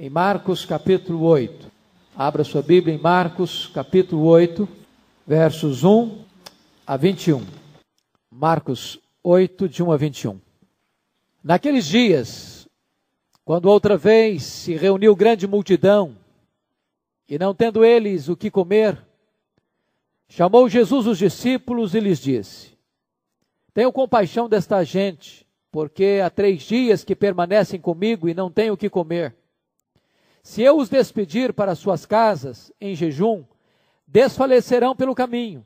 em Marcos capítulo 8. Abra sua Bíblia em Marcos capítulo 8, versos 1 a 21. Marcos 8, de 1 a 21. Naqueles dias, quando outra vez se reuniu grande multidão, e não tendo eles o que comer, chamou Jesus os discípulos e lhes disse: Tenho compaixão desta gente, porque há três dias que permanecem comigo e não tenho o que comer. Se eu os despedir para suas casas em jejum, desfalecerão pelo caminho.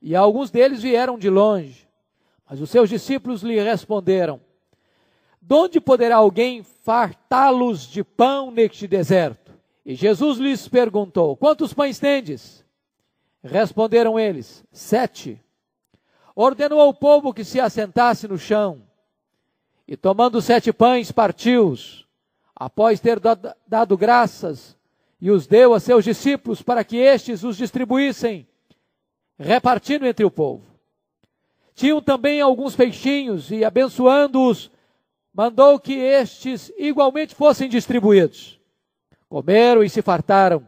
E alguns deles vieram de longe. Mas os seus discípulos lhe responderam: onde poderá alguém fartá-los de pão neste deserto? E Jesus lhes perguntou: Quantos pães tendes? Responderam eles: Sete. Ordenou ao povo que se assentasse no chão. E tomando sete pães, partiu-os após ter dado graças e os deu a seus discípulos para que estes os distribuíssem, repartindo entre o povo. Tinham também alguns peixinhos e, abençoando-os, mandou que estes igualmente fossem distribuídos. Comeram e se fartaram,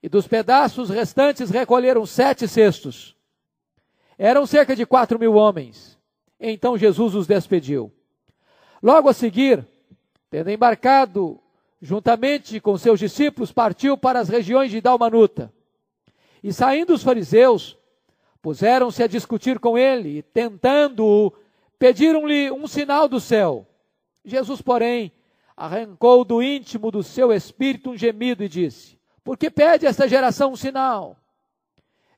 e dos pedaços restantes recolheram sete cestos. Eram cerca de quatro mil homens. Então Jesus os despediu. Logo a seguir, Tendo embarcado, juntamente com seus discípulos, partiu para as regiões de Dalmanuta. E saindo os fariseus, puseram-se a discutir com ele, e tentando-o, pediram-lhe um sinal do céu. Jesus, porém, arrancou do íntimo do seu espírito um gemido e disse: Por que pede esta geração um sinal?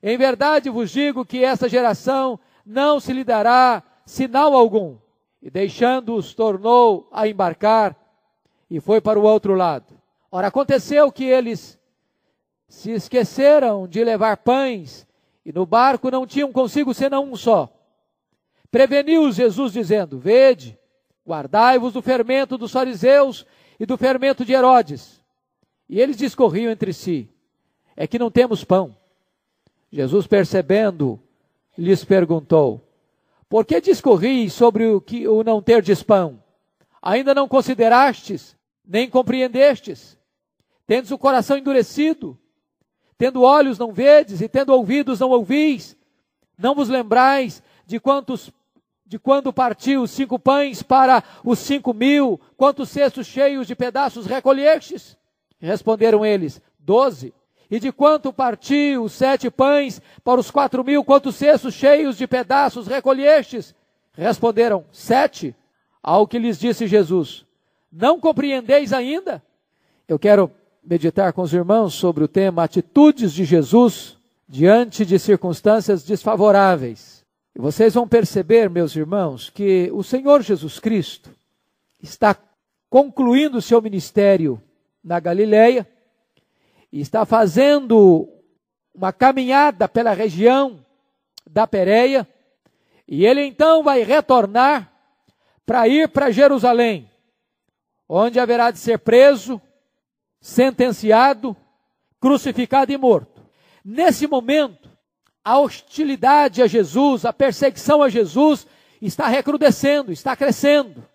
Em verdade vos digo que esta geração não se lhe dará sinal algum. E deixando-os, tornou a embarcar e foi para o outro lado. Ora, aconteceu que eles se esqueceram de levar pães e no barco não tinham consigo senão um só. Preveniu Jesus dizendo: Vede, guardai-vos do fermento dos fariseus e do fermento de Herodes. E eles discorriam entre si: É que não temos pão. Jesus, percebendo, lhes perguntou: Por que discorri sobre o que o não ter de pão? Ainda não considerastes nem compreendestes. Tendes o coração endurecido, tendo olhos não vedes, e tendo ouvidos não ouvis. Não vos lembrais de quantos de quando partiu os cinco pães para os cinco mil, quantos cestos cheios de pedaços recolhestes? Responderam eles, doze. E de quanto partiu os sete pães para os quatro mil, quantos cestos cheios de pedaços recolhestes? Responderam, sete. Ao que lhes disse Jesus, não compreendeis ainda? Eu quero meditar com os irmãos sobre o tema Atitudes de Jesus diante de circunstâncias desfavoráveis. E vocês vão perceber, meus irmãos, que o Senhor Jesus Cristo está concluindo o seu ministério na Galileia e está fazendo uma caminhada pela região da Pérea e ele então vai retornar para ir para Jerusalém onde haverá de ser preso, sentenciado, crucificado e morto. Nesse momento, a hostilidade a Jesus, a perseguição a Jesus está recrudescendo, está crescendo.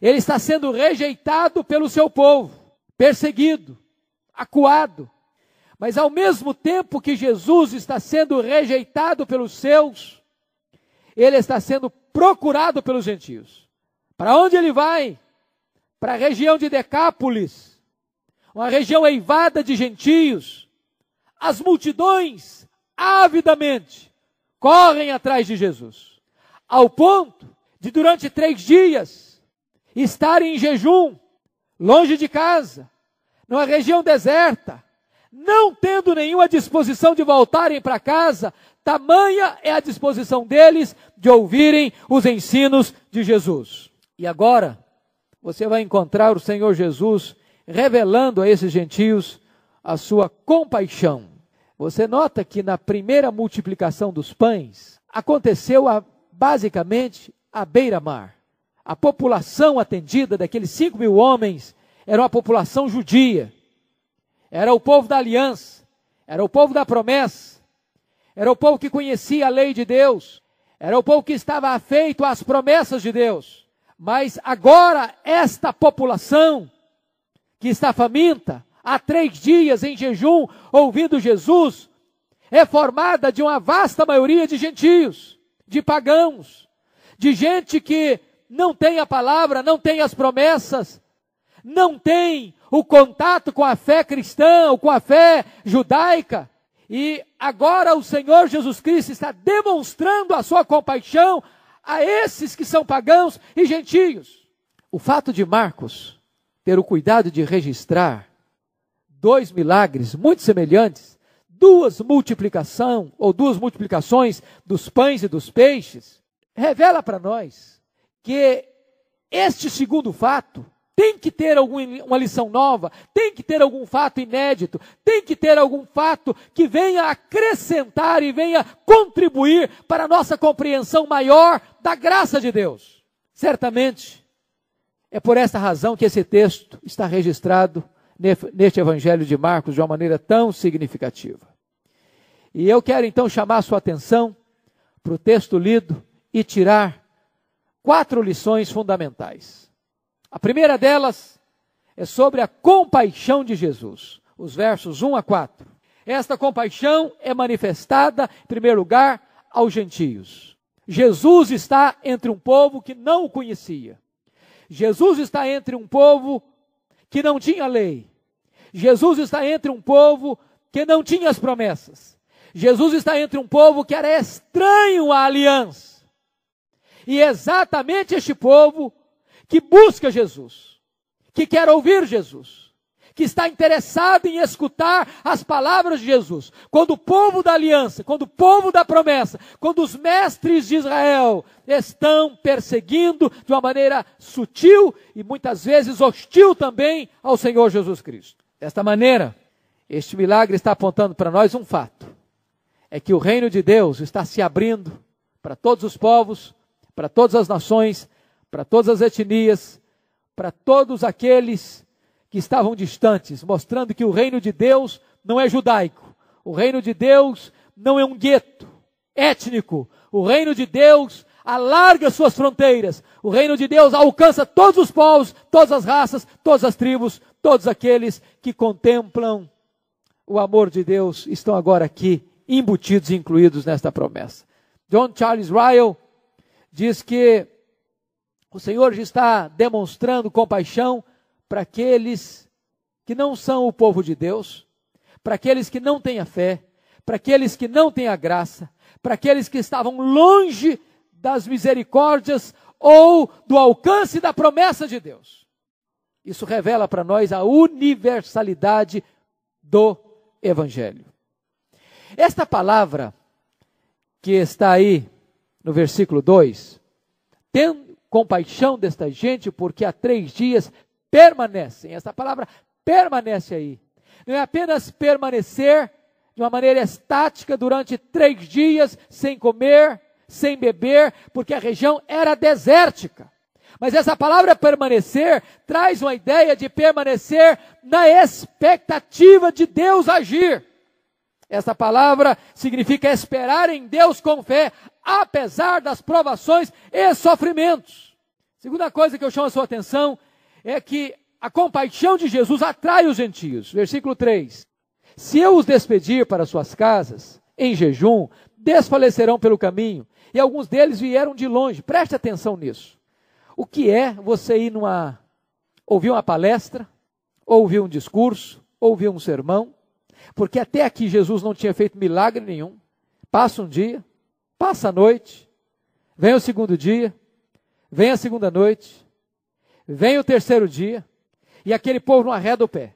Ele está sendo rejeitado pelo seu povo, perseguido, acuado. Mas ao mesmo tempo que Jesus está sendo rejeitado pelos seus, ele está sendo procurado pelos gentios. Para onde ele vai? para a região de Decápolis, uma região eivada de gentios, as multidões avidamente correm atrás de Jesus, ao ponto de, durante três dias, estarem em jejum, longe de casa, numa região deserta, não tendo nenhuma disposição de voltarem para casa, tamanha é a disposição deles de ouvirem os ensinos de Jesus. E agora, você vai encontrar o Senhor Jesus revelando a esses gentios a sua compaixão. Você nota que na primeira multiplicação dos pães aconteceu a, basicamente à beira-mar. A população atendida daqueles cinco mil homens era uma população judia, era o povo da aliança, era o povo da promessa, era o povo que conhecia a lei de Deus, era o povo que estava afeito às promessas de Deus. Mas agora, esta população que está faminta, há três dias em jejum, ouvindo Jesus, é formada de uma vasta maioria de gentios, de pagãos, de gente que não tem a palavra, não tem as promessas, não tem o contato com a fé cristã ou com a fé judaica. E agora o Senhor Jesus Cristo está demonstrando a sua compaixão a esses que são pagãos e gentios. O fato de Marcos ter o cuidado de registrar dois milagres muito semelhantes, duas multiplicação ou duas multiplicações dos pães e dos peixes, revela para nós que este segundo fato tem que ter alguma lição nova, tem que ter algum fato inédito, tem que ter algum fato que venha acrescentar e venha contribuir para a nossa compreensão maior da graça de Deus. Certamente, é por esta razão que esse texto está registrado neste Evangelho de Marcos de uma maneira tão significativa. E eu quero então chamar a sua atenção para o texto lido e tirar quatro lições fundamentais. A primeira delas é sobre a compaixão de Jesus, os versos 1 a 4. Esta compaixão é manifestada, em primeiro lugar, aos gentios. Jesus está entre um povo que não o conhecia. Jesus está entre um povo que não tinha lei. Jesus está entre um povo que não tinha as promessas. Jesus está entre um povo que era estranho à aliança. E é exatamente este povo que busca Jesus, que quer ouvir Jesus, que está interessado em escutar as palavras de Jesus. Quando o povo da aliança, quando o povo da promessa, quando os mestres de Israel estão perseguindo de uma maneira sutil e muitas vezes hostil também ao Senhor Jesus Cristo. Desta maneira, este milagre está apontando para nós um fato: é que o reino de Deus está se abrindo para todos os povos, para todas as nações, para todas as etnias, para todos aqueles que estavam distantes, mostrando que o reino de Deus não é judaico, o reino de Deus não é um gueto étnico, o reino de Deus alarga suas fronteiras, o reino de Deus alcança todos os povos, todas as raças, todas as tribos, todos aqueles que contemplam o amor de Deus estão agora aqui embutidos e incluídos nesta promessa. John Charles Ryle diz que o Senhor já está demonstrando compaixão para aqueles que não são o povo de Deus, para aqueles que não têm a fé, para aqueles que não têm a graça, para aqueles que estavam longe das misericórdias ou do alcance da promessa de Deus. Isso revela para nós a universalidade do Evangelho. Esta palavra que está aí no versículo 2, ten, compaixão desta gente, porque há três dias permanecem. Essa palavra permanece aí. Não é apenas permanecer de uma maneira estática durante três dias, sem comer, sem beber, porque a região era desértica. Mas essa palavra permanecer traz uma ideia de permanecer na expectativa de Deus agir. Essa palavra significa esperar em Deus com fé, apesar das provações e sofrimentos. Segunda coisa que eu chamo a sua atenção é que a compaixão de Jesus atrai os gentios. Versículo 3: Se eu os despedir para suas casas, em jejum, desfalecerão pelo caminho, e alguns deles vieram de longe. Preste atenção nisso. O que é você ir numa. ouvir uma palestra, ouvir um discurso, ouvir um sermão, porque até aqui Jesus não tinha feito milagre nenhum. Passa um dia, passa a noite, vem o segundo dia, vem a segunda noite, vem o terceiro dia, e aquele povo não arreda o pé.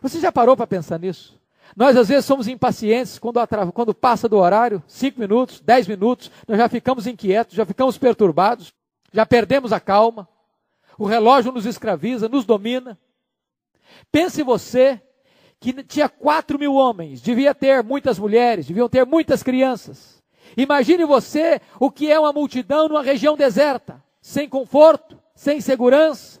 Você já parou para pensar nisso? Nós às vezes somos impacientes quando, atrava, quando passa do horário, cinco minutos, dez minutos, nós já ficamos inquietos, já ficamos perturbados, já perdemos a calma, o relógio nos escraviza, nos domina. Pense você que tinha quatro mil homens, devia ter muitas mulheres, deviam ter muitas crianças. Imagine você o que é uma multidão numa região deserta, sem conforto, sem segurança,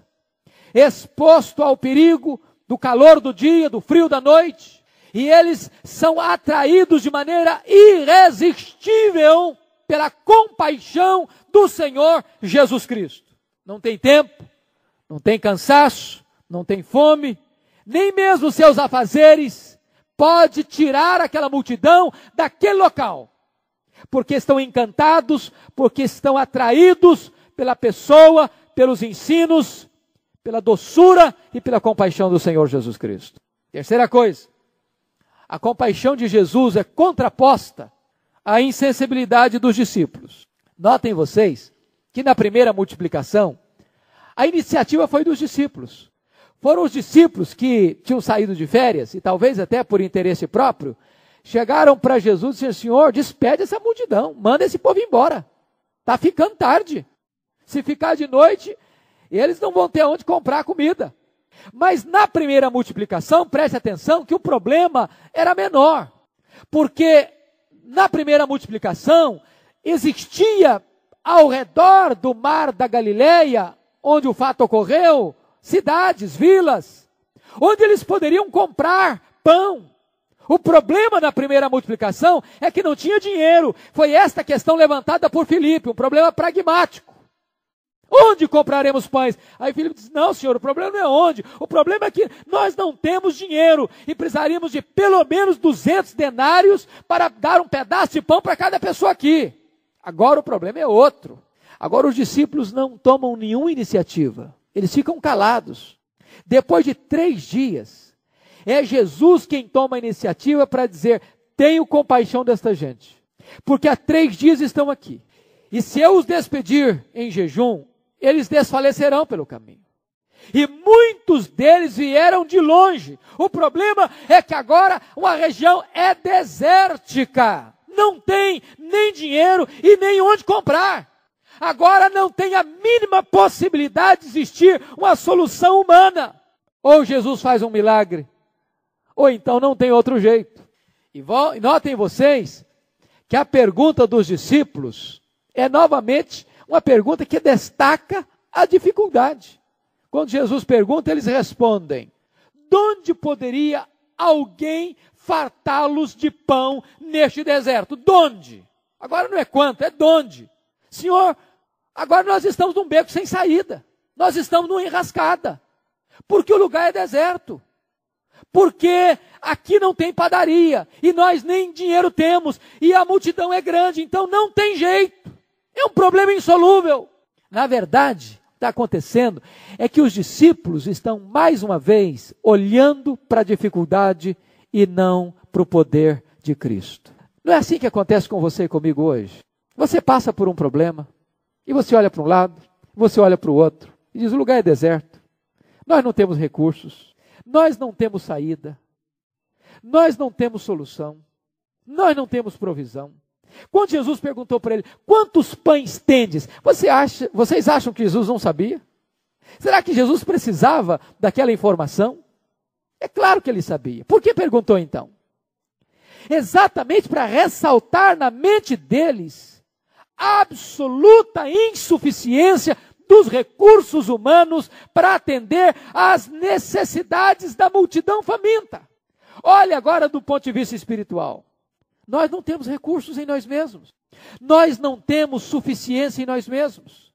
exposto ao perigo do calor do dia, do frio da noite, e eles são atraídos de maneira irresistível pela compaixão do Senhor Jesus Cristo. Não tem tempo, não tem cansaço, não tem fome, nem mesmo seus afazeres pode tirar aquela multidão daquele local, porque estão encantados, porque estão atraídos pela pessoa, pelos ensinos, pela doçura e pela compaixão do Senhor Jesus Cristo. Terceira coisa, a compaixão de Jesus é contraposta à insensibilidade dos discípulos. Notem vocês que na primeira multiplicação, a iniciativa foi dos discípulos. Foram os discípulos que tinham saído de férias, e talvez até por interesse próprio, chegaram para Jesus e disseram: Senhor, despede essa multidão, manda esse povo embora. Está ficando tarde. Se ficar de noite, eles não vão ter onde comprar comida. Mas na primeira multiplicação, preste atenção que o problema era menor, porque na primeira multiplicação existia ao redor do mar da Galileia, onde o fato ocorreu, cidades, vilas, onde eles poderiam comprar pão. O problema na primeira multiplicação é que não tinha dinheiro. Foi esta questão levantada por Filipe, um problema pragmático. Onde compraremos pães? Aí Filipe diz: Não, senhor, o problema não é onde. O problema é que nós não temos dinheiro e precisaríamos de pelo menos 200 denários para dar um pedaço de pão para cada pessoa aqui. Agora o problema é outro. Agora os discípulos não tomam nenhuma iniciativa. Eles ficam calados. Depois de três dias, é Jesus quem toma a iniciativa para dizer: tenho compaixão desta gente, porque há três dias estão aqui. E se eu os despedir em jejum, eles desfalecerão pelo caminho. E muitos deles vieram de longe. O problema é que agora uma região é desértica. Não tem nem dinheiro e nem onde comprar. Agora não tem a mínima possibilidade de existir uma solução humana. Ou Jesus faz um milagre, ou então não tem outro jeito. E notem vocês que a pergunta dos discípulos é novamente uma pergunta que destaca a dificuldade. Quando Jesus pergunta, eles respondem: de onde poderia alguém fartá-los de pão neste deserto? De onde? Agora não é quanto, é de onde. Senhor, Agora nós estamos num beco sem saída. Nós estamos numa enrascada. Porque o lugar é deserto. Porque aqui não tem padaria. E nós nem dinheiro temos. E a multidão é grande. Então não tem jeito. É um problema insolúvel. Na verdade, o que está acontecendo é que os discípulos estão mais uma vez olhando para a dificuldade e não para o poder de Cristo. Não é assim que acontece com você e comigo hoje. Você passa por um problema, e você olha para um lado, você olha para o outro, e diz: o lugar é deserto. Nós não temos recursos, nós não temos saída, nós não temos solução, nós não temos provisão. Quando Jesus perguntou para ele: "Quantos pães tendes?", você acha, vocês acham que Jesus não sabia? Será que Jesus precisava daquela informação? É claro que ele sabia. Por que perguntou então? Exatamente para ressaltar na mente deles absoluta insuficiência dos recursos humanos para atender às necessidades da multidão faminta. Olha agora do ponto de vista espiritual. Nós não temos recursos em nós mesmos. Nós não temos suficiência em nós mesmos.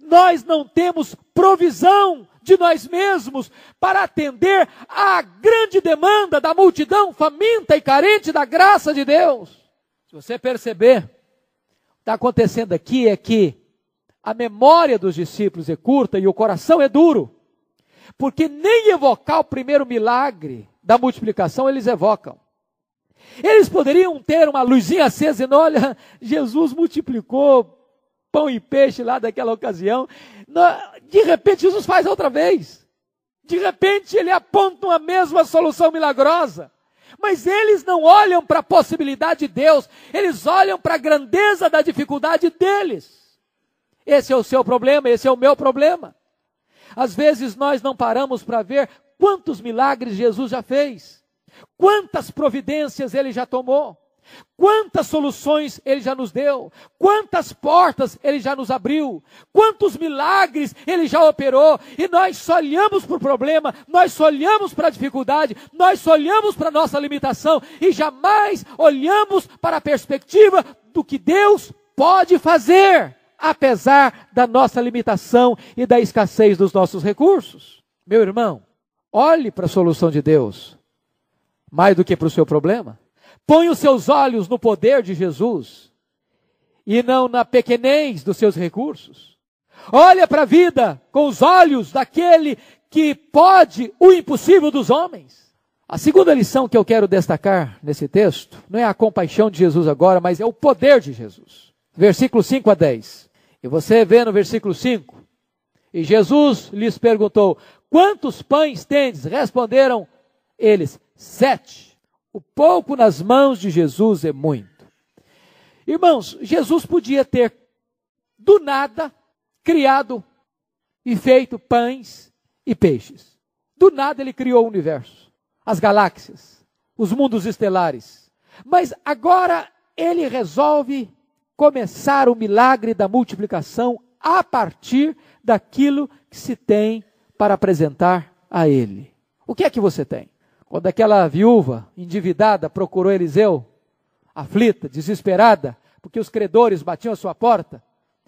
Nós não temos provisão de nós mesmos para atender à grande demanda da multidão faminta e carente da graça de Deus. Se você perceber, está acontecendo aqui é que a memória dos discípulos é curta e o coração é duro, porque nem evocar o primeiro milagre da multiplicação eles evocam. Eles poderiam ter uma luzinha acesa e olha, Jesus multiplicou pão e peixe lá daquela ocasião. De repente Jesus faz outra vez. De repente ele aponta uma mesma solução milagrosa. Mas eles não olham para a possibilidade de Deus, eles olham para a grandeza da dificuldade deles. Esse é o seu problema, esse é o meu problema. Às vezes nós não paramos para ver quantos milagres Jesus já fez, quantas providências ele já tomou. Quantas soluções Ele já nos deu, quantas portas Ele já nos abriu, quantos milagres Ele já operou, e nós só olhamos para o problema, nós só olhamos para a dificuldade, nós só olhamos para a nossa limitação e jamais olhamos para a perspectiva do que Deus pode fazer, apesar da nossa limitação e da escassez dos nossos recursos. Meu irmão, olhe para a solução de Deus mais do que para o seu problema. Põe os seus olhos no poder de Jesus e não na pequenez dos seus recursos. Olha para a vida com os olhos daquele que pode o impossível dos homens. A segunda lição que eu quero destacar nesse texto não é a compaixão de Jesus agora, mas é o poder de Jesus. Versículo 5 a 10. E você vê no versículo 5: E Jesus lhes perguntou: Quantos pães tendes? Responderam eles: Sete o pouco nas mãos de Jesus é muito. Irmãos, Jesus podia ter, do nada, criado e feito pães e peixes. Do nada ele criou o universo, as galáxias, os mundos estelares. Mas agora ele resolve começar o milagre da multiplicação a partir daquilo que se tem para apresentar a ele. O que é que você tem? Quando aquela viúva endividada procurou Eliseu, aflita, desesperada, porque os credores batiam a sua porta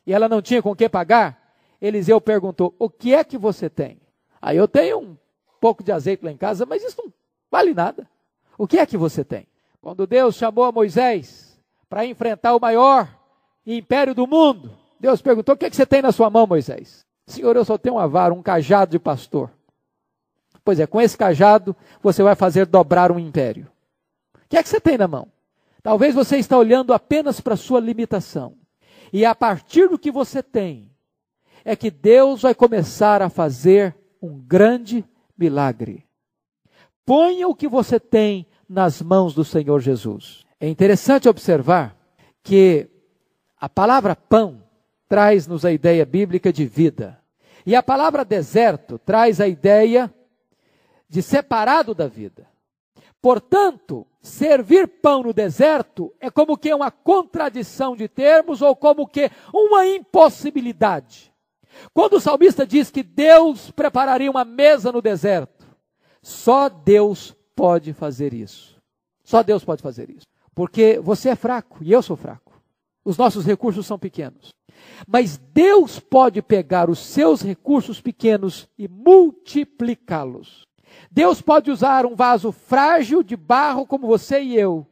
e ela não tinha com que pagar, Eliseu perguntou: O que é que você tem? Aí ah, eu tenho um pouco de azeite lá em casa, mas isso não vale nada. O que é que você tem? Quando Deus chamou a Moisés para enfrentar o maior império do mundo, Deus perguntou: O que, é que você tem na sua mão, Moisés? Senhor, eu só tenho um avaro, um cajado de pastor. Pois é, com esse cajado você vai fazer dobrar um império. O que é que você tem na mão? Talvez você está olhando apenas para a sua limitação. E a partir do que você tem, é que Deus vai começar a fazer um grande milagre. Ponha o que você tem nas mãos do Senhor Jesus. É interessante observar que a palavra pão traz-nos a ideia bíblica de vida. E a palavra deserto traz a ideia de separado da vida. Portanto, servir pão no deserto é como que uma contradição de termos ou como que uma impossibilidade. Quando o salmista diz que Deus prepararia uma mesa no deserto, só Deus pode fazer isso. Só Deus pode fazer isso. Porque você é fraco e eu sou fraco. Os nossos recursos são pequenos. Mas Deus pode pegar os seus recursos pequenos e multiplicá-los. Deus pode usar um vaso frágil de barro como você e eu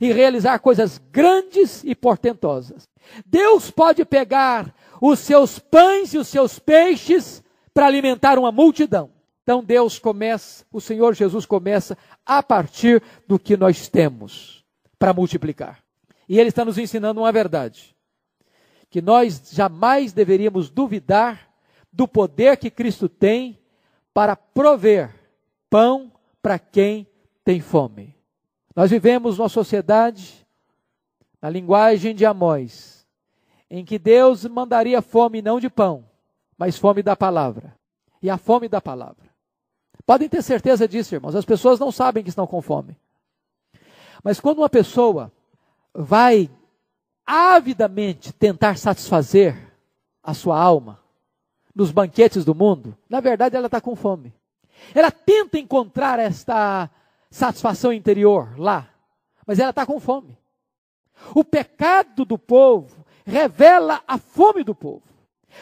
e realizar coisas grandes e portentosas. Deus pode pegar os seus pães e os seus peixes para alimentar uma multidão. Então Deus começa, o Senhor Jesus começa a partir do que nós temos para multiplicar. E ele está nos ensinando uma verdade, que nós jamais deveríamos duvidar do poder que Cristo tem para prover pão para quem tem fome. Nós vivemos numa sociedade, na linguagem de Amós, em que Deus mandaria fome não de pão, mas fome da palavra. E a fome da palavra. Podem ter certeza disso, irmãos. As pessoas não sabem que estão com fome. Mas quando uma pessoa vai avidamente tentar satisfazer a sua alma, nos banquetes do mundo, na verdade ela está com fome. Ela tenta encontrar esta satisfação interior lá, mas ela está com fome. O pecado do povo revela a fome do povo.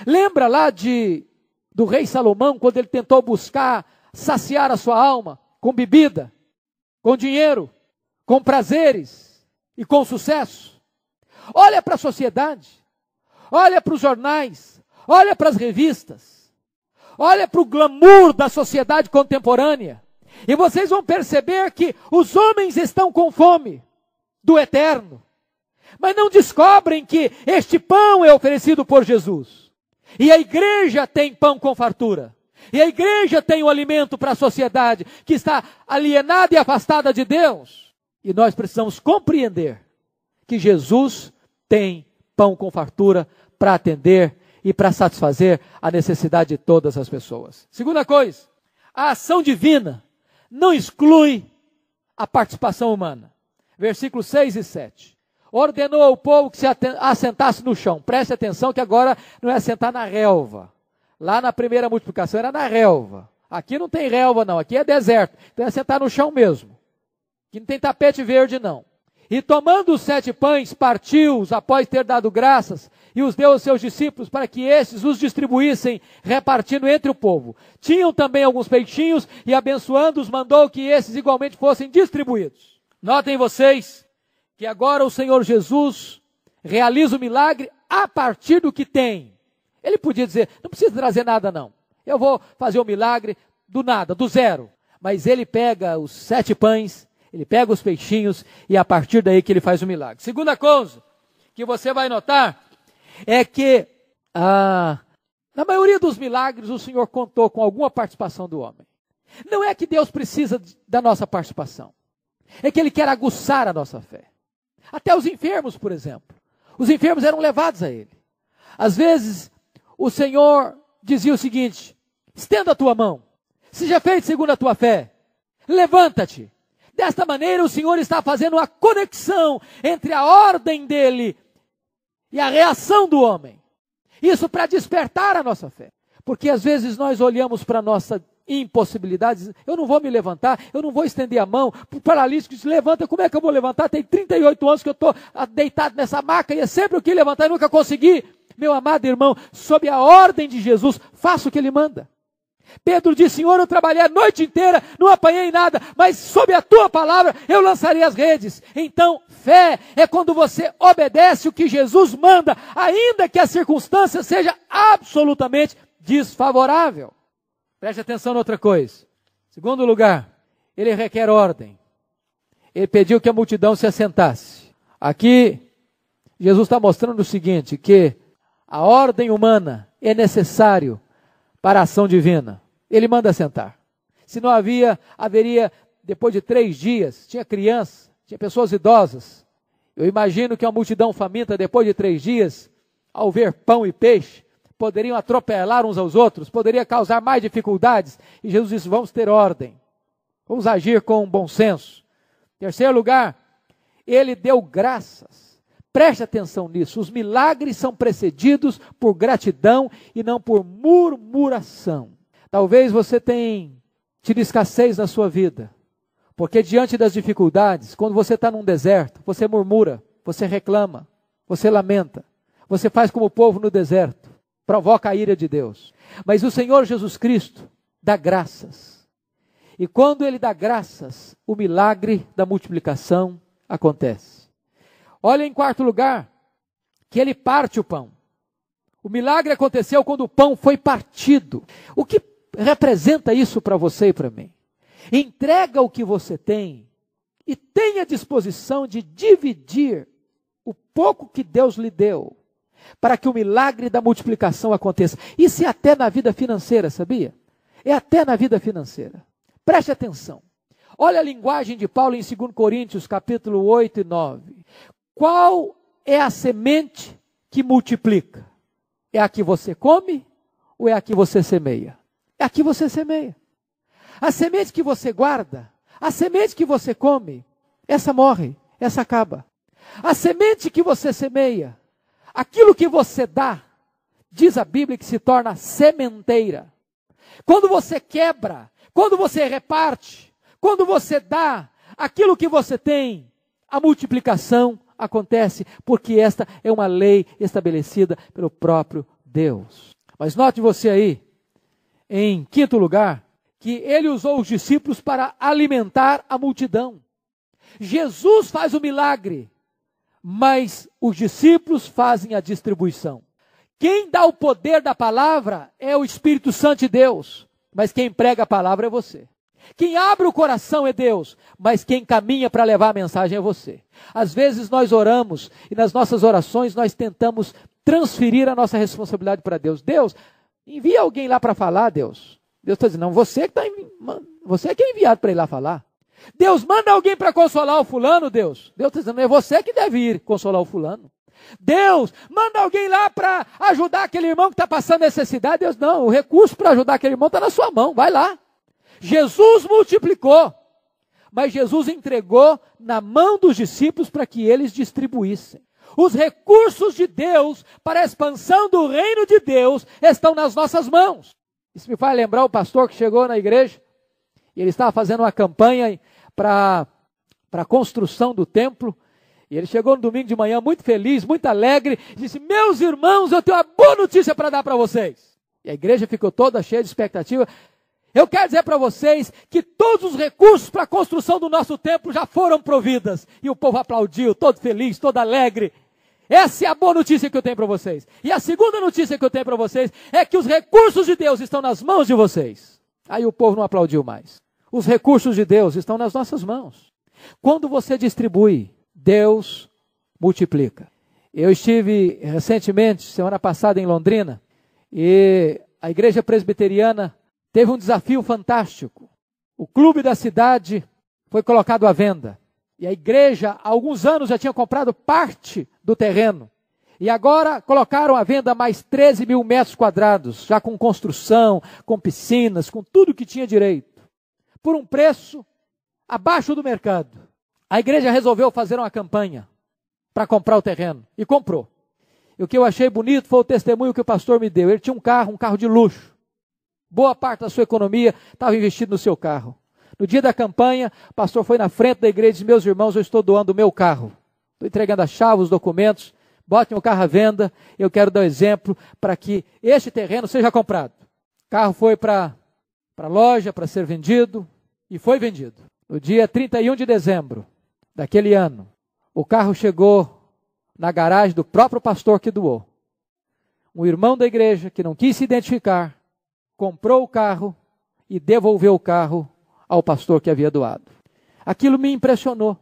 Lembra lá de do rei Salomão quando ele tentou buscar saciar a sua alma com bebida, com dinheiro, com prazeres e com sucesso? Olha para a sociedade, olha para os jornais, Olha para as revistas. Olha para o glamour da sociedade contemporânea. E vocês vão perceber que os homens estão com fome do eterno. Mas não descobrem que este pão é oferecido por Jesus. E a igreja tem pão com fartura. E a igreja tem o alimento para a sociedade que está alienada e afastada de Deus. E nós precisamos compreender que Jesus tem pão com fartura para atender e para satisfazer a necessidade de todas as pessoas. Segunda coisa, a ação divina não exclui a participação humana. Versículos 6 e 7. Ordenou ao povo que se assentasse no chão. Preste atenção que agora não é sentar na relva. Lá na primeira multiplicação era na relva. Aqui não tem relva, não. Aqui é deserto. Então é sentar no chão mesmo. Aqui não tem tapete verde, não. E tomando os sete pães, partiu-os após ter dado graças e os deu aos seus discípulos para que estes os distribuíssem, repartindo entre o povo. Tinham também alguns peixinhos e abençoando-os mandou que esses igualmente fossem distribuídos. Notem vocês que agora o Senhor Jesus realiza o milagre a partir do que tem. Ele podia dizer: não precisa trazer nada, não. Eu vou fazer o milagre do nada, do zero. Mas ele pega os sete pães ele pega os peixinhos e a partir daí que ele faz o milagre. Segunda coisa que você vai notar é que ah, na maioria dos milagres o Senhor contou com alguma participação do homem. Não é que Deus precisa da nossa participação, é que Ele quer aguçar a nossa fé. Até os enfermos, por exemplo. Os enfermos eram levados a Ele. Às vezes, o Senhor dizia o seguinte: estenda a tua mão, seja feito segundo a tua fé, levanta-te. Desta maneira, o Senhor está fazendo a conexão entre a ordem dele e a reação do homem. Isso para despertar a nossa fé. Porque às vezes nós olhamos para a nossa impossibilidades, eu não vou me levantar, eu não vou estender a mão, o paralítico diz, levanta, como é que eu vou levantar? Tem 38 anos que eu estou ah, deitado nessa maca e é sempre o que levantar e nunca consegui. Meu amado irmão, sob a ordem de Jesus, faça o que ele manda. Pedro disse: Senhor, eu trabalhei a noite inteira, não apanhei nada, mas sob a tua palavra eu lançarei as redes. Então, fé é quando você obedece o que Jesus manda, ainda que a circunstância seja absolutamente desfavorável. Preste atenção noutra coisa. Segundo lugar, ele requer ordem. Ele pediu que a multidão se assentasse. Aqui, Jesus está mostrando o seguinte: que a ordem humana é necessário para a ação divina. Ele manda sentar. Se não havia, haveria, depois de três dias, tinha criança, tinha pessoas idosas. Eu imagino que a multidão faminta, depois de três dias, ao ver pão e peixe, poderiam atropelar uns aos outros, poderia causar mais dificuldades. E Jesus disse: vamos ter ordem, vamos agir com bom senso. Terceiro lugar, ele deu graças Preste atenção nisso. Os milagres são precedidos por gratidão e não por murmuração. Talvez você tenha tido escassez na sua vida, porque diante das dificuldades, quando você está num deserto, você murmura, você reclama, você lamenta, você faz como o povo no deserto, provoca a ira de Deus. Mas o Senhor Jesus Cristo dá graças. E quando ele dá graças, o milagre da multiplicação acontece. Olha em quarto lugar, que ele parte o pão. O milagre aconteceu quando o pão foi partido. O que representa isso para você e para mim? Entrega o que você tem e tenha disposição de dividir o pouco que Deus lhe deu para que o milagre da multiplicação aconteça. Isso é até na vida financeira, sabia? É até na vida financeira. Preste atenção. Olha a linguagem de Paulo em 2 Coríntios, capítulo 8 e 9. Qual é a semente que multiplica? É a que você come ou é a que você semeia? É a que você semeia. A semente que você guarda, a semente que você come, essa morre, essa acaba. A semente que você semeia, aquilo que você dá, diz a Bíblia que se torna sementeira. Quando você quebra, quando você reparte, quando você dá aquilo que você tem, a multiplicação acontece, porque esta é uma lei estabelecida pelo próprio Deus. Mas note você aí, em quinto lugar, que ele usou os discípulos para alimentar a multidão. Jesus faz o milagre, mas os discípulos fazem a distribuição. Quem dá o poder da palavra é o Espírito Santo de Deus, mas quem prega a palavra é você. Quem abre o coração é Deus, mas quem caminha para levar a mensagem é você. Às vezes nós oramos e nas nossas orações nós tentamos transferir a nossa responsabilidade para Deus. Deus, envia alguém lá para falar, Deus. Deus está dizendo, não, você que, tá, você que é enviado para ir lá falar. Deus, manda alguém para consolar o fulano, Deus. Deus está dizendo, é você que deve ir consolar o fulano. Deus, manda alguém lá para ajudar aquele irmão que está passando necessidade. Deus, não, o recurso para ajudar aquele irmão está na sua mão, vai lá. Jesus multiplicou, mas Jesus entregou na mão dos discípulos para que eles distribuíssem. Os recursos de Deus para a expansão do reino de Deus estão nas nossas mãos. Isso me faz lembrar o pastor que chegou na igreja e ele estava fazendo uma campanha para a construção do templo. E ele chegou no domingo de manhã muito feliz, muito alegre, e disse: Meus irmãos, eu tenho uma boa notícia para dar para vocês. E a igreja ficou toda cheia de expectativa. Eu quero dizer para vocês que todos os recursos para a construção do nosso templo já foram providas. E o povo aplaudiu, todo feliz, todo alegre. Essa é a boa notícia que eu tenho para vocês. E a segunda notícia que eu tenho para vocês é que os recursos de Deus estão nas mãos de vocês. Aí o povo não aplaudiu mais. Os recursos de Deus estão nas nossas mãos. Quando você distribui, Deus multiplica. Eu estive recentemente, semana passada, em Londrina, e a igreja presbiteriana teve um desafio fantástico. O clube da cidade foi colocado à venda. E a igreja, há alguns anos, já tinha comprado parte do terreno. E agora colocaram à venda mais 13 mil metros quadrados, já com construção, com piscinas, com tudo que tinha direito, por um preço abaixo do mercado. A igreja resolveu fazer uma campanha para comprar o terreno e comprou. E o que eu achei bonito foi o testemunho que o pastor me deu. Ele tinha um carro, um carro de luxo. Boa parte da sua economia estava investida no seu carro. No dia da campanha, o pastor foi na frente da igreja e disse: Meus irmãos, eu estou doando o meu carro. Estou entregando a chave, os documentos. Bote meu carro à venda. Eu quero dar um exemplo para que este terreno seja comprado. O carro foi para a loja para ser vendido e foi vendido. No dia 31 de dezembro daquele ano, o carro chegou na garagem do próprio pastor que doou. Um irmão da igreja que não quis se identificar comprou o carro e devolveu o carro ao pastor que havia doado. Aquilo me impressionou.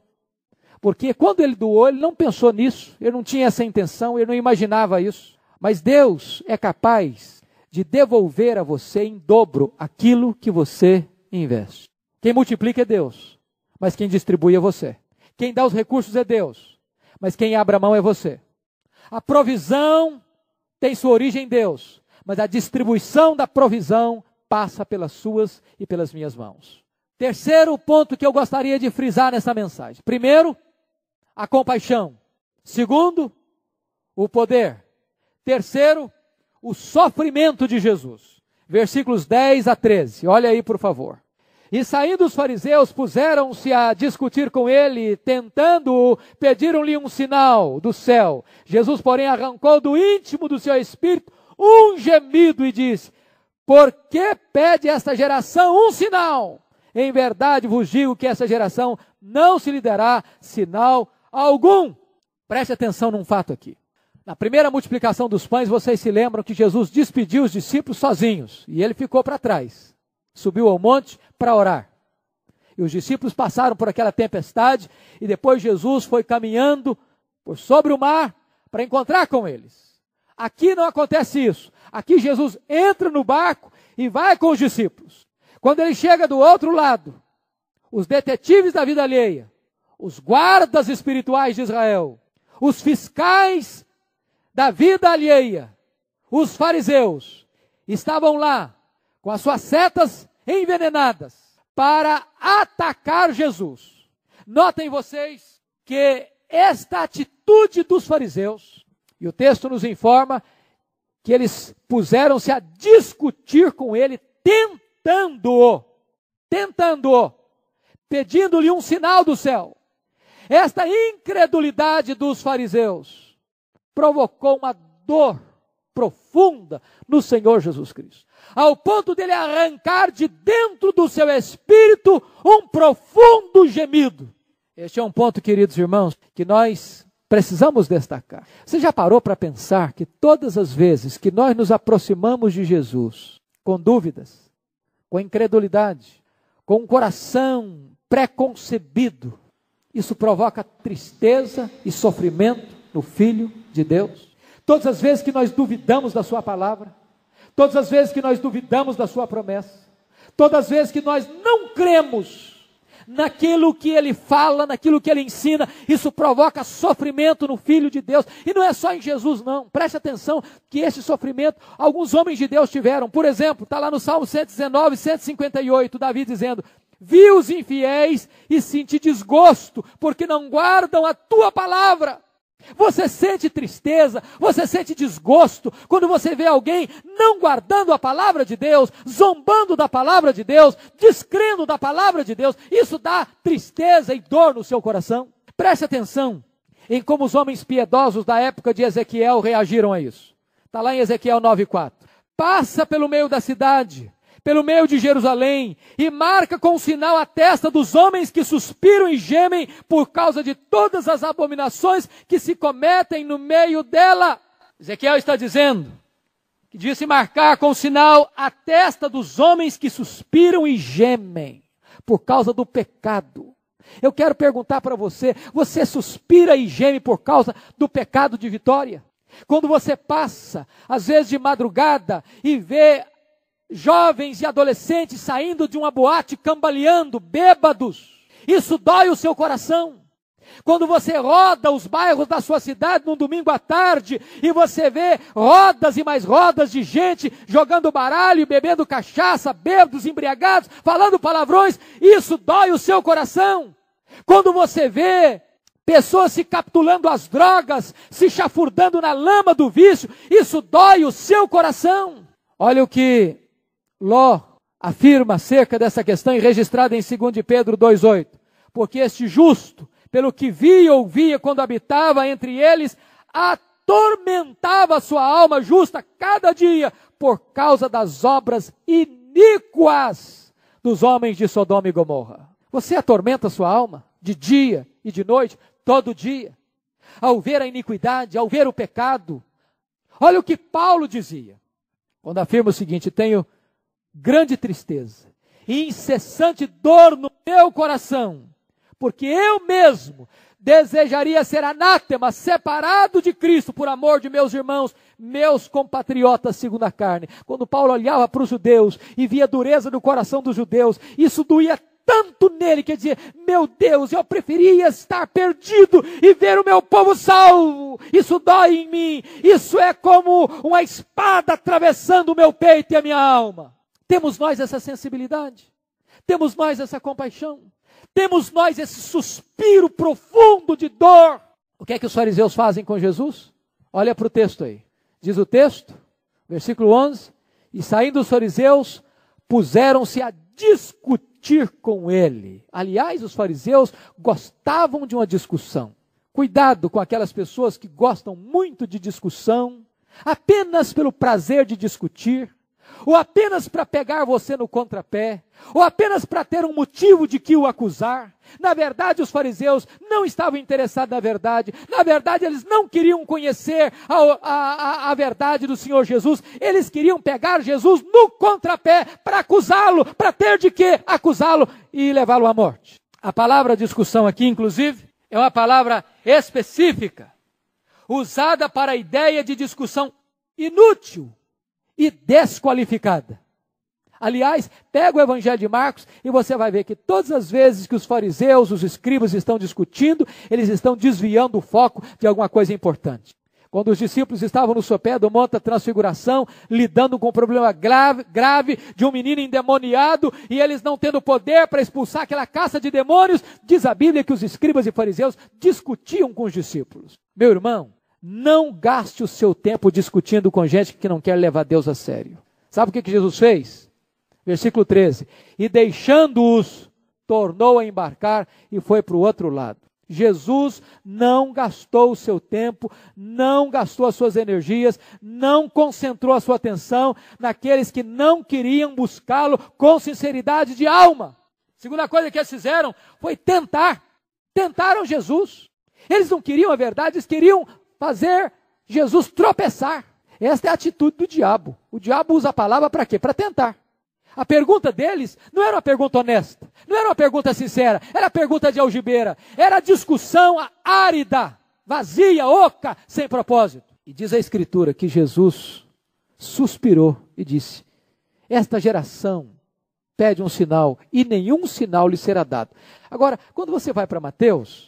Porque quando ele doou, ele não pensou nisso, ele não tinha essa intenção, ele não imaginava isso. Mas Deus é capaz de devolver a você em dobro aquilo que você investe. Quem multiplica é Deus, mas quem distribui é você. Quem dá os recursos é Deus, mas quem abre a mão é você. A provisão tem sua origem em Deus, mas a distribuição da provisão passa pelas suas e pelas minhas mãos. Terceiro ponto que eu gostaria de frisar nessa mensagem: primeiro, a compaixão. Segundo, o poder. Terceiro, o sofrimento de Jesus. Versículos 10 a 13. Olha aí, por favor. E saindo os fariseus, puseram-se a discutir com ele, tentando-o, pediram-lhe um sinal do céu. Jesus, porém, arrancou do íntimo do seu espírito um gemido e disse: Por que pede esta geração um sinal? Em verdade vos digo que essa geração não se lhe dará sinal algum. Preste atenção num fato aqui. Na primeira multiplicação dos pães, vocês se lembram que Jesus despediu os discípulos sozinhos e ele ficou para trás. Subiu ao monte para orar. E os discípulos passaram por aquela tempestade e depois Jesus foi caminhando por sobre o mar para encontrar com eles. Aqui não acontece isso. Aqui Jesus entra no barco e vai com os discípulos. Quando ele chega do outro lado, os detetives da vida alheia, os guardas espirituais de Israel, os fiscais da vida alheia, os fariseus, estavam lá com as suas setas envenenadas para atacar Jesus. Notem vocês que esta atitude dos fariseus e o texto nos informa que eles puseram-se a discutir com ele, tentando, tentando, pedindo-lhe um sinal do céu. Esta incredulidade dos fariseus provocou uma dor profunda no Senhor Jesus Cristo, ao ponto dele arrancar de dentro do seu espírito um profundo gemido. Este é um ponto, queridos irmãos, que nós precisamos destacar. Você já parou para pensar que todas as vezes que nós nos aproximamos de Jesus com dúvidas, com incredulidade, com um coração preconcebido, isso provoca tristeza e sofrimento no Filho de Deus? Todas as vezes que nós duvidamos da Sua palavra, todas as vezes que nós duvidamos da Sua promessa, todas as vezes que nós não cremos naquilo que ele fala, naquilo que ele ensina. Isso provoca sofrimento no Filho de Deus. E não é só em Jesus, não. Preste atenção que esse sofrimento alguns homens de Deus tiveram. Por exemplo, está lá no Salmo 119, 158, Davi dizendo: Vi os infiéis e senti desgosto, porque não guardam a tua palavra. Você sente tristeza, você sente desgosto quando você vê alguém não guardando a palavra de Deus, zombando da palavra de Deus, descrendo da palavra de Deus. Isso dá tristeza e dor no seu coração. Preste atenção em como os homens piedosos da época de Ezequiel reagiram a isso. Está lá em Ezequiel 9:4. Passa pelo meio da cidade pelo meio de Jerusalém e marca com o sinal a testa dos homens que suspiram e gemem por causa de todas as abominações que se cometem no meio dela. Ezequiel está dizendo que disse marcar com o sinal a testa dos homens que suspiram e gemem por causa do pecado. Eu quero perguntar para você: você suspira e geme por causa do pecado de vitória? Quando você passa, às vezes de madrugada, e vê jovens e adolescentes saindo de uma boate cambaleando, bêbados. Isso dói o seu coração. Quando você roda os bairros da sua cidade num domingo à tarde e você vê rodas e mais rodas de gente jogando baralho, bebendo cachaça, bêbados, embriagados, falando palavrões, isso dói o seu coração. Quando você vê pessoas se capitulando às drogas, se chafurdando na lama do vício, isso dói o seu coração. Olha o que Ló afirma acerca dessa questão e registrada em 2 Pedro 2,8. Porque este justo, pelo que via ouvia quando habitava entre eles, atormentava sua alma justa cada dia por causa das obras iníquas dos homens de Sodoma e Gomorra. Você atormenta sua alma de dia e de noite, todo dia, ao ver a iniquidade, ao ver o pecado. Olha o que Paulo dizia, quando afirma o seguinte: tenho grande tristeza e incessante dor no meu coração, porque eu mesmo desejaria ser anátema, separado de Cristo por amor de meus irmãos, meus compatriotas segundo a carne. Quando Paulo olhava para os judeus e via dureza no coração dos judeus, isso doía tanto nele que ele dizia: Meu Deus, eu preferia estar perdido e ver o meu povo salvo. Isso dói em mim. Isso é como uma espada atravessando o meu peito e a minha alma. Temos nós essa sensibilidade? Temos nós essa compaixão? Temos nós esse suspiro profundo de dor? O que é que os fariseus fazem com Jesus? Olha para o texto aí. Diz o texto, versículo 11: E saindo os fariseus, puseram-se a discutir com ele. Aliás, os fariseus gostavam de uma discussão. Cuidado com aquelas pessoas que gostam muito de discussão, apenas pelo prazer de discutir ou apenas para pegar você no contrapé, ou apenas para ter um motivo de que o acusar. Na verdade, os fariseus não estavam interessados na verdade. Na verdade, eles não queriam conhecer a, a, a, verdade do Senhor Jesus. Eles queriam pegar Jesus no contrapé para acusá-lo, para ter de que acusá-lo e levá-lo à morte. A palavra discussão aqui, inclusive, é uma palavra específica, usada para a ideia de discussão inútil, e desqualificada. Aliás, pega o Evangelho de Marcos e você vai ver que todas as vezes que os fariseus, os escribas estão discutindo, eles estão desviando o foco de alguma coisa importante. Quando os discípulos estavam no sopé do Monte da Transfiguração, lidando com um problema grave, grave de um menino endemoniado e eles não tendo poder para expulsar aquela caça de demônios, diz a Bíblia que os escribas e fariseus discutiam com os discípulos. Meu irmão, não gaste o seu tempo discutindo com gente que não quer levar Deus a sério. Sabe o que, que Jesus fez? Versículo 13: E deixando-os, tornou a embarcar e foi para o outro lado. Jesus não gastou o seu tempo, não gastou as suas energias, não concentrou a sua atenção naqueles que não queriam buscá-lo com sinceridade de alma. segunda coisa que eles fizeram foi tentar. Tentaram Jesus. Eles não queriam a verdade, eles queriam fazer Jesus tropeçar. Esta é a atitude do diabo. O diabo usa a palavra para quê? Para tentar. A pergunta deles não era uma pergunta honesta, não era uma pergunta sincera, era a pergunta de algibeira, era discussão árida, vazia, oca, sem propósito. E diz a Escritura que Jesus suspirou e disse: Esta geração pede um sinal e nenhum sinal lhe será dado. Agora, quando você vai para Mateus,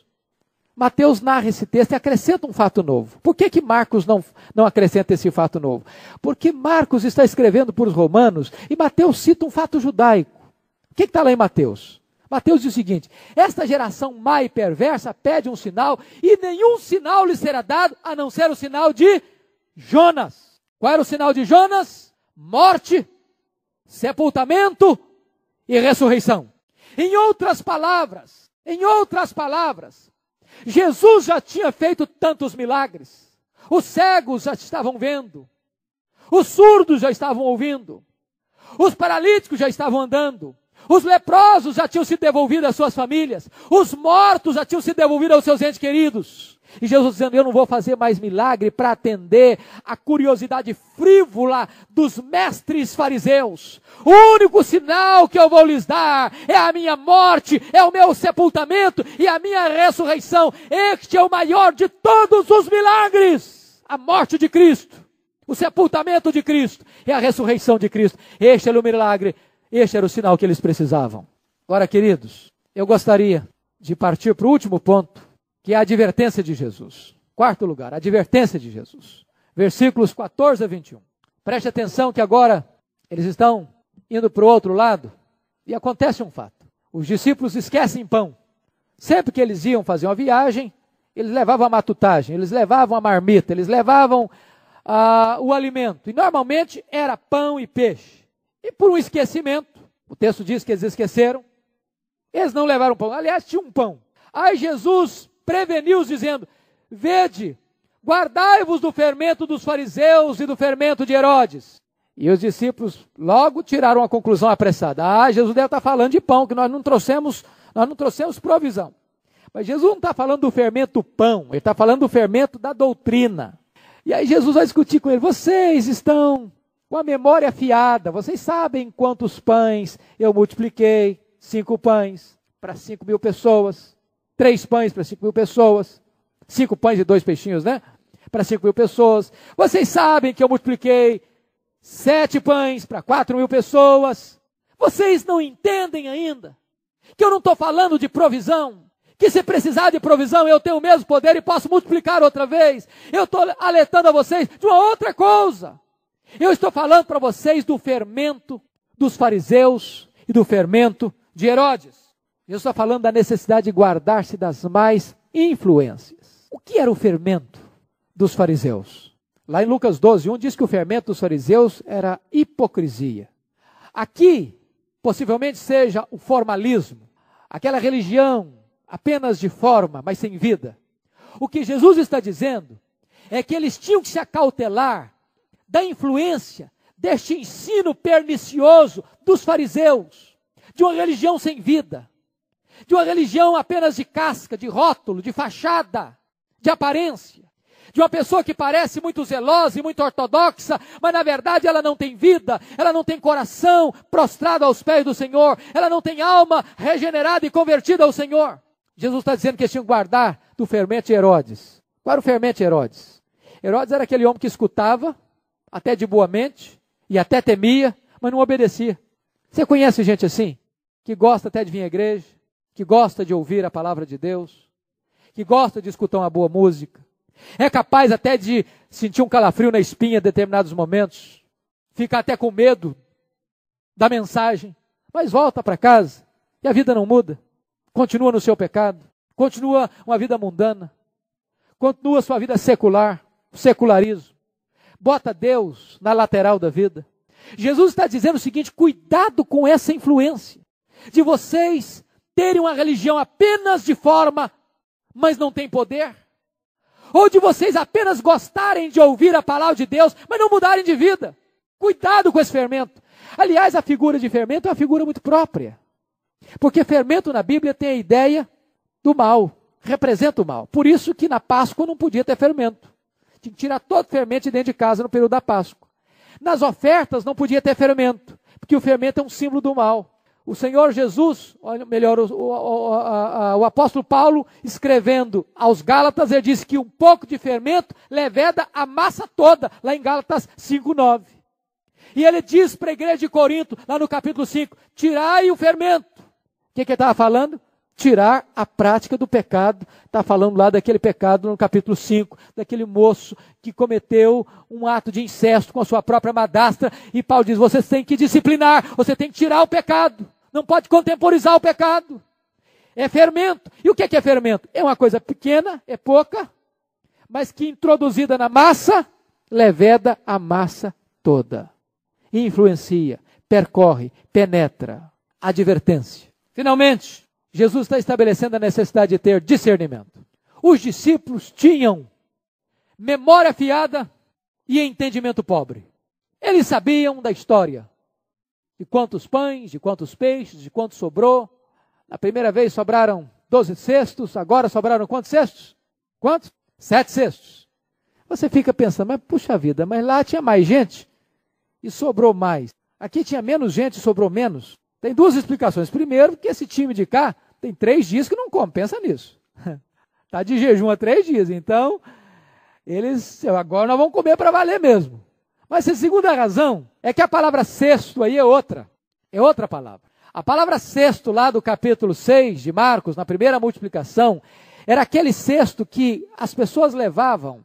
Mateus narra esse texto e acrescenta um fato novo. Por que, que Marcos não, não acrescenta esse fato novo? Porque Marcos está escrevendo para os romanos e Mateus cita um fato judaico. O que está lá em Mateus? Mateus diz o seguinte: Esta geração má e perversa pede um sinal e nenhum sinal lhe será dado a não ser o sinal de Jonas. Qual era o sinal de Jonas? Morte, sepultamento e ressurreição. Em outras palavras, em outras palavras, Jesus já tinha feito tantos milagres. Os cegos já estavam vendo. Os surdos já estavam ouvindo. Os paralíticos já estavam andando. Os leprosos já tinham se devolvido às suas famílias. Os mortos já tinham se devolvido aos seus entes queridos. E Jesus dizendo: Eu não vou fazer mais milagre para atender a curiosidade frívola dos mestres fariseus. O único sinal que eu vou lhes dar é a minha morte, é o meu sepultamento e a minha ressurreição. Este é o maior de todos os milagres: a morte de Cristo, o sepultamento de Cristo e a ressurreição de Cristo. Este era o milagre, este era o sinal que eles precisavam. Agora, queridos, eu gostaria de partir para o último ponto que é a advertência de Jesus. Quarto lugar, a advertência de Jesus. Versículos 14 a 21. Preste atenção que agora eles estão indo para o outro lado e acontece um fato. Os discípulos esquecem pão. Sempre que eles iam fazer uma viagem, eles levavam a matutagem, eles levavam a marmita, eles levavam ah, o alimento. E normalmente era pão e peixe. E por um esquecimento, o texto diz que eles esqueceram, eles não levaram pão. Aliás, tinha um pão. Aí Jesus preveniu-os, dizendo: Vede, guardai-vos do fermento dos fariseus e do fermento de Herodes. E os discípulos logo tiraram a conclusão apressada: Ah, Jesus deve estar falando de pão, que nós não trouxemos, nós não trouxemos provisão. Mas Jesus não está falando do fermento do pão, ele está falando do fermento da doutrina. E aí Jesus vai discutir com ele: vocês estão com a memória afiada, vocês sabem quantos pães eu multipliquei? Cinco pães para cinco mil pessoas três pães para 5 mil pessoas, cinco pães e dois peixinhos, né? Para 5 mil pessoas. Vocês sabem que eu multipliquei sete pães para 4 mil pessoas. Vocês não entendem ainda que eu não estou falando de provisão, que se precisar de provisão eu tenho o mesmo poder e posso multiplicar outra vez. Eu estou alertando a vocês de uma outra coisa. Eu estou falando para vocês do fermento dos fariseus e do fermento de Herodes. Jesus está falando da necessidade de guardar-se das mais influências. O que era o fermento dos fariseus? Lá em Lucas 12, 1 diz que o fermento dos fariseus era hipocrisia. Aqui, possivelmente seja o formalismo, aquela religião apenas de forma, mas sem vida. O que Jesus está dizendo é que eles tinham que se acautelar da influência deste ensino pernicioso dos fariseus, de uma religião sem vida, de uma religião apenas de casca, de rótulo, de fachada, de aparência. De uma pessoa que parece muito zelosa e muito ortodoxa, mas na verdade ela não tem vida, ela não tem coração prostrado aos pés do Senhor, ela não tem alma regenerada e convertida ao Senhor. Jesus está dizendo que eles tinham que guardar do fermento Herodes. Qual era o fermento Herodes? Herodes era aquele homem que escutava, até de boa mente, e até temia, mas não obedecia. Você conhece gente assim? Que gosta até de vir à igreja, que gosta de ouvir a palavra de Deus, que gosta de escutar uma boa música, é capaz até de sentir um calafrio na espinha em determinados momentos, fica até com medo da mensagem, mas volta para casa e a vida não muda, continua no seu pecado, continua uma vida mundana, continua sua vida secular, secularismo, bota Deus na lateral da vida. Jesus está dizendo o seguinte: cuidado com essa influência de vocês terem uma religião apenas de forma, mas não tem poder? Ou de vocês apenas gostarem de ouvir a palavra de Deus, mas não mudarem de vida? Cuidado com esse fermento. Aliás, a figura de fermento é uma figura muito própria. Porque fermento na Bíblia tem a ideia do mal, representa o mal. Por isso que na Páscoa não podia ter fermento. Tinha que tirar todo fermento de dentro de casa no período da Páscoa. Nas ofertas não podia ter fermento, porque o fermento é um símbolo do mal o Senhor Jesus, melhor, o, o, o a, o, apóstolo Paulo, escrevendo aos Gálatas, ele disse que um pouco de fermento leveda a massa toda, lá em Gálatas 5,9. E ele diz para a igreja de Corinto, lá no capítulo 5, tirai o fermento. O que, que ele estava falando? Tirar a prática do pecado. Está falando lá daquele pecado no capítulo 5, daquele moço que cometeu um ato de incesto com a sua própria madastra. E Paulo diz: vocês têm que disciplinar, você tem que tirar o pecado não pode contemporizar o pecado. É fermento. E o que é fermento? É uma coisa pequena, é pouca, mas que introduzida na massa, leveda a massa toda. Influencia, percorre, penetra. Advertência. Finalmente, Jesus está estabelecendo a necessidade de ter discernimento. Os discípulos tinham memória afiada e entendimento pobre. Eles sabiam da história, de quantos pães, de quantos peixes, de quanto sobrou. Na primeira vez sobraram 12 cestos, agora sobraram quantos cestos? Quantos? Sete cestos. Você fica pensando, mas puxa vida, mas lá tinha mais gente e sobrou mais. Aqui tinha menos gente e sobrou menos. Tem duas explicações. Primeiro, que esse time de cá tem três dias que não come, pensa nisso. Está de jejum há três dias, então eles agora nós vamos comer para valer mesmo. Mas a segunda razão é que a palavra sexto aí é outra. É outra palavra. A palavra sexto lá do capítulo 6 de Marcos, na primeira multiplicação, era aquele cesto que as pessoas levavam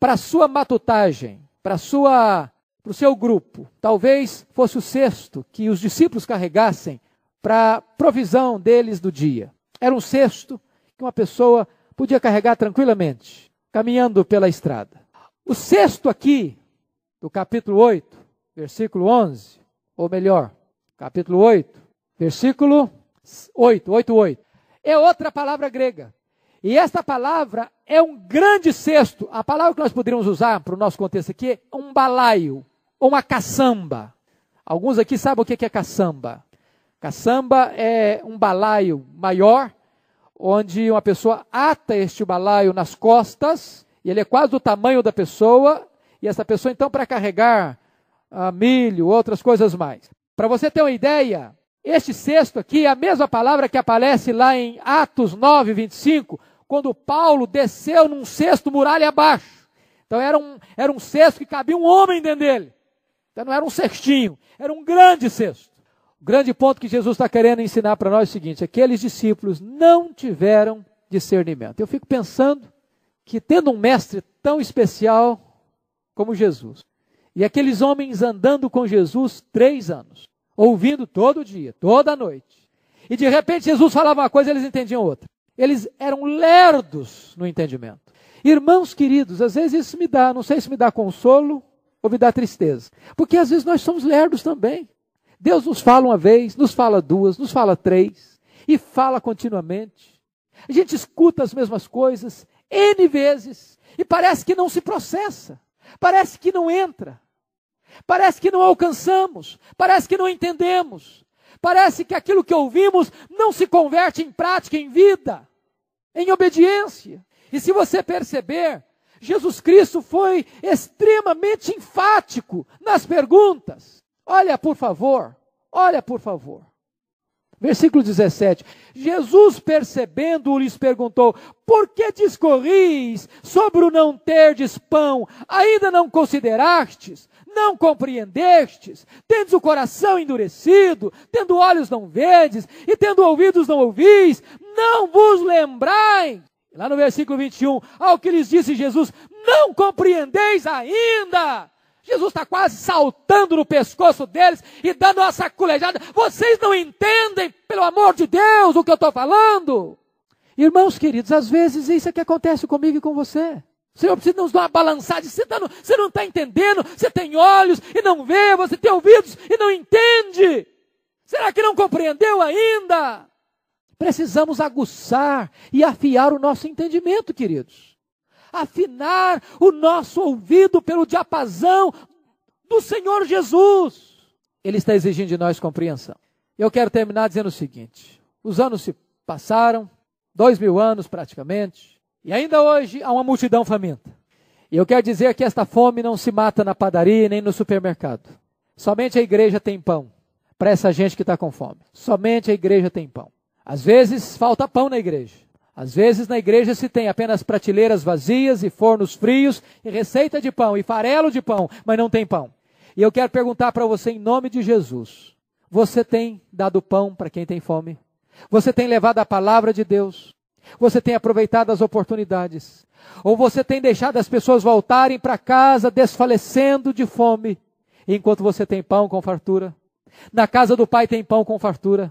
para sua matutagem, para sua para o seu grupo. Talvez fosse o cesto que os discípulos carregassem para provisão deles do dia. Era um cesto que uma pessoa podia carregar tranquilamente, caminhando pela estrada. O cesto aqui do capítulo 8, versículo 11, ou melhor, capítulo 8, versículo 8, 8, 8. É outra palavra grega. E esta palavra é um grande cesto. A palavra que nós poderíamos usar para o nosso contexto aqui é um balaio, ou uma caçamba. Alguns aqui sabem o que é caçamba. Caçamba é um balaio maior, onde uma pessoa ata este balaio nas costas, e ele é quase do tamanho da pessoa, e essa pessoa então para carregar ah, milho, outras coisas mais. Para você ter uma ideia, este cesto aqui é a mesma palavra que aparece lá em Atos 9, 25, quando Paulo desceu num cesto muralha abaixo. Então era um, era um cesto que cabia um homem dentro dele. Então não era um cestinho, era um grande cesto. O grande ponto que Jesus está querendo ensinar para nós é o seguinte: é aqueles discípulos não tiveram discernimento. Eu fico pensando que, tendo um mestre tão especial, como Jesus. E aqueles homens andando com Jesus três anos, ouvindo todo dia, toda noite. E de repente Jesus falava uma coisa e eles entendiam outra. Eles eram lerdos no entendimento. Irmãos queridos, às vezes isso me dá, não sei se me dá consolo ou me dá tristeza. Porque às vezes nós somos lerdos também. Deus nos fala uma vez, nos fala duas, nos fala três, e fala continuamente. A gente escuta as mesmas coisas N vezes e parece que não se processa. Parece que não entra. Parece que não alcançamos. Parece que não entendemos. Parece que aquilo que ouvimos não se converte em prática, em vida, em obediência. E se você perceber, Jesus Cristo foi extremamente enfático nas perguntas. Olha, por favor, olha, por favor. Versículo 17: Jesus, percebendo-o, lhes perguntou: Por que discorris sobre o não terdes pão? Ainda não considerastes? Não compreendestes? Tendes o coração endurecido? Tendo olhos não vedes? E tendo ouvidos não ouvis? Não vos lembrais? Lá no versículo 21, ao que lhes disse Jesus: Não compreendeis ainda? Jesus está quase saltando no pescoço deles e dando uma saculejada. Vocês não entendem, pelo amor de Deus, o que eu estou falando? Irmãos queridos, às vezes isso é que acontece comigo e com você. O Senhor precisa nos dar uma balançada. Você, tá, você não está entendendo. Você tem olhos e não vê. Você tem ouvidos e não entende. Será que não compreendeu ainda? Precisamos aguçar e afiar o nosso entendimento, queridos afinar o nosso ouvido pelo diapasão do Senhor Jesus. Ele está exigindo de nós compreensão. Eu quero terminar dizendo o seguinte: os anos se passaram, dois mil anos praticamente, e ainda hoje há uma multidão faminta. E eu quero dizer que esta fome não se mata na padaria nem no supermercado. Somente a igreja tem pão para essa gente que está com fome. Somente a igreja tem pão. Às vezes falta pão na igreja. Às vezes na igreja se tem apenas prateleiras vazias e fornos frios e receita de pão e farelo de pão, mas não tem pão. E eu quero perguntar para você em nome de Jesus: você tem dado pão para quem tem fome? Você tem levado a palavra de Deus? Você tem aproveitado as oportunidades? Ou você tem deixado as pessoas voltarem para casa desfalecendo de fome, enquanto você tem pão com fartura? Na casa do Pai tem pão com fartura.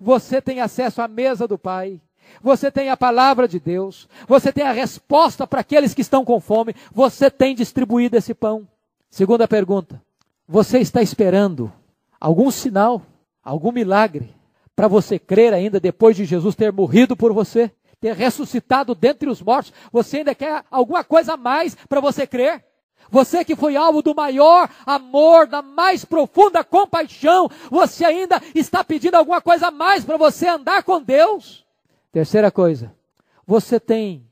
Você tem acesso à mesa do Pai. Você tem a palavra de Deus, você tem a resposta para aqueles que estão com fome, você tem distribuído esse pão. Segunda pergunta: você está esperando algum sinal, algum milagre para você crer ainda depois de Jesus ter morrido por você, ter ressuscitado dentre os mortos? Você ainda quer alguma coisa a mais para você crer? Você que foi alvo do maior amor, da mais profunda compaixão, você ainda está pedindo alguma coisa a mais para você andar com Deus? Terceira coisa, você tem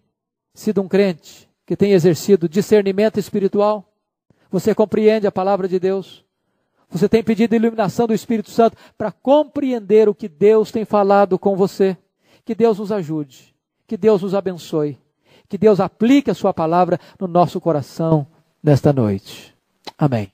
sido um crente que tem exercido discernimento espiritual? Você compreende a palavra de Deus? Você tem pedido iluminação do Espírito Santo para compreender o que Deus tem falado com você? Que Deus nos ajude, que Deus nos abençoe, que Deus aplique a sua palavra no nosso coração nesta noite. Amém.